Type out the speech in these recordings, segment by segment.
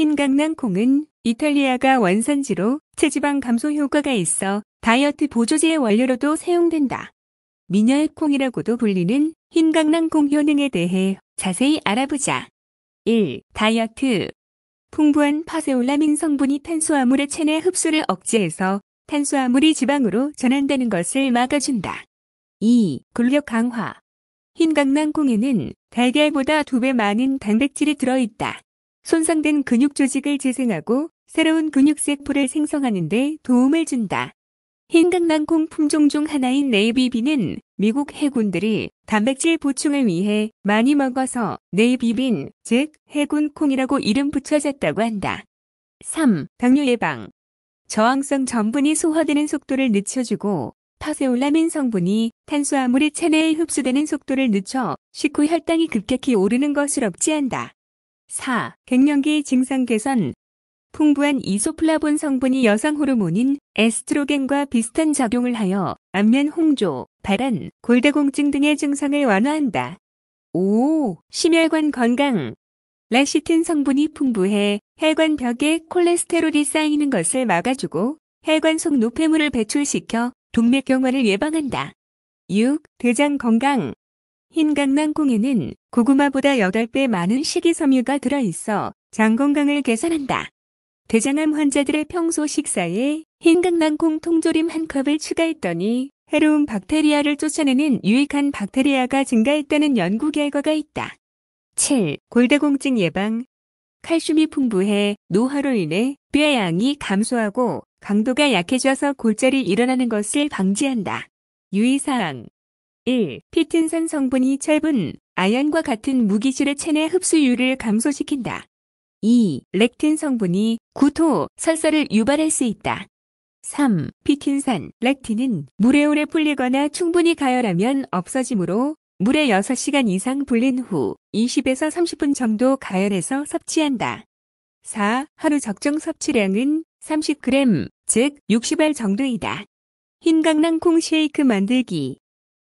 흰 강낭콩은 이탈리아가 원산지로 체지방 감소 효과가 있어 다이어트 보조제의 원료로도 사용된다. 미녀의콩이라고도 불리는 흰 강낭콩 효능에 대해 자세히 알아보자. 1. 다이어트 풍부한 파세올라민 성분이 탄수화물의 체내 흡수를 억제해서 탄수화물이 지방으로 전환되는 것을 막아준다. 2. 근력 강화 흰 강낭콩에는 달걀보다 두 배 많은 단백질이 들어있다. 손상된 근육 조직을 재생하고 새로운 근육세포를 생성하는 데 도움을 준다. 흰강낭콩 품종 중 하나인 네이비빈은 미국 해군들이 단백질 보충을 위해 많이 먹어서 네이비빈, 즉 해군 콩이라고 이름 붙여졌다고 한다. 3. 당뇨 예방 저항성 전분이 소화되는 속도를 늦춰주고 파세올라민 성분이 탄수화물이 체내에 흡수되는 속도를 늦춰 식후 혈당이 급격히 오르는 것을 억제한다. 4. 갱년기 증상 개선 풍부한 이소플라본 성분이 여성 호르몬인 에스트로겐과 비슷한 작용을 하여 안면 홍조, 발안, 골다공증 등의 증상을 완화한다. 5. 심혈관 건강 라시틴 성분이 풍부해 혈관 벽에 콜레스테롤이 쌓이는 것을 막아주고 혈관 속 노폐물을 배출시켜 동맥경화를 예방한다. 6. 대장 건강 흰 강낭콩에는 고구마보다 8배 많은 식이섬유가 들어있어 장 건강을 개선한다. 대장암 환자들의 평소 식사에 흰 강낭콩 통조림 한 컵을 추가했더니 해로운 박테리아를 쫓아내는 유익한 박테리아가 증가했다는 연구 결과가 있다. 7. 골다공증 예방 칼슘이 풍부해 노화로 인해 뼈 양이 감소하고 강도가 약해져서 골절이 일어나는 것을 방지한다. 유의사항 1. 피틴산 성분이 철분, 아연과 같은 무기질의 체내 흡수율을 감소시킨다. 2. 렉틴 성분이 구토, 설사를 유발할 수 있다. 3. 피틴산, 렉틴은 물에 오래 불리거나 충분히 가열하면 없어지므로 물에 6시간 이상 불린 후 20에서 30분 정도 가열해서 섭취한다. 4. 하루 적정 섭취량은 30g, 즉 60알 정도이다. 흰강낭콩 쉐이크 만들기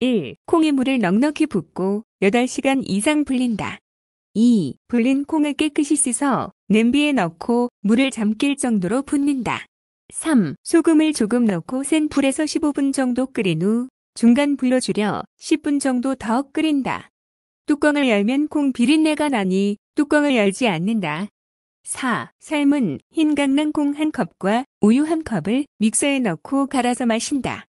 1. 콩에 물을 넉넉히 붓고 8시간 이상 불린다. 2. 불린 콩을 깨끗이 씻어 냄비에 넣고 물을 잠길 정도로 붓는다. 3. 소금을 조금 넣고 센 불에서 15분 정도 끓인 후 중간 불로 줄여 10분 정도 더 끓인다. 뚜껑을 열면 콩 비린내가 나니 뚜껑을 열지 않는다. 4. 삶은 흰 강낭콩 한 컵과 우유 한 컵을 믹서에 넣고 갈아서 마신다.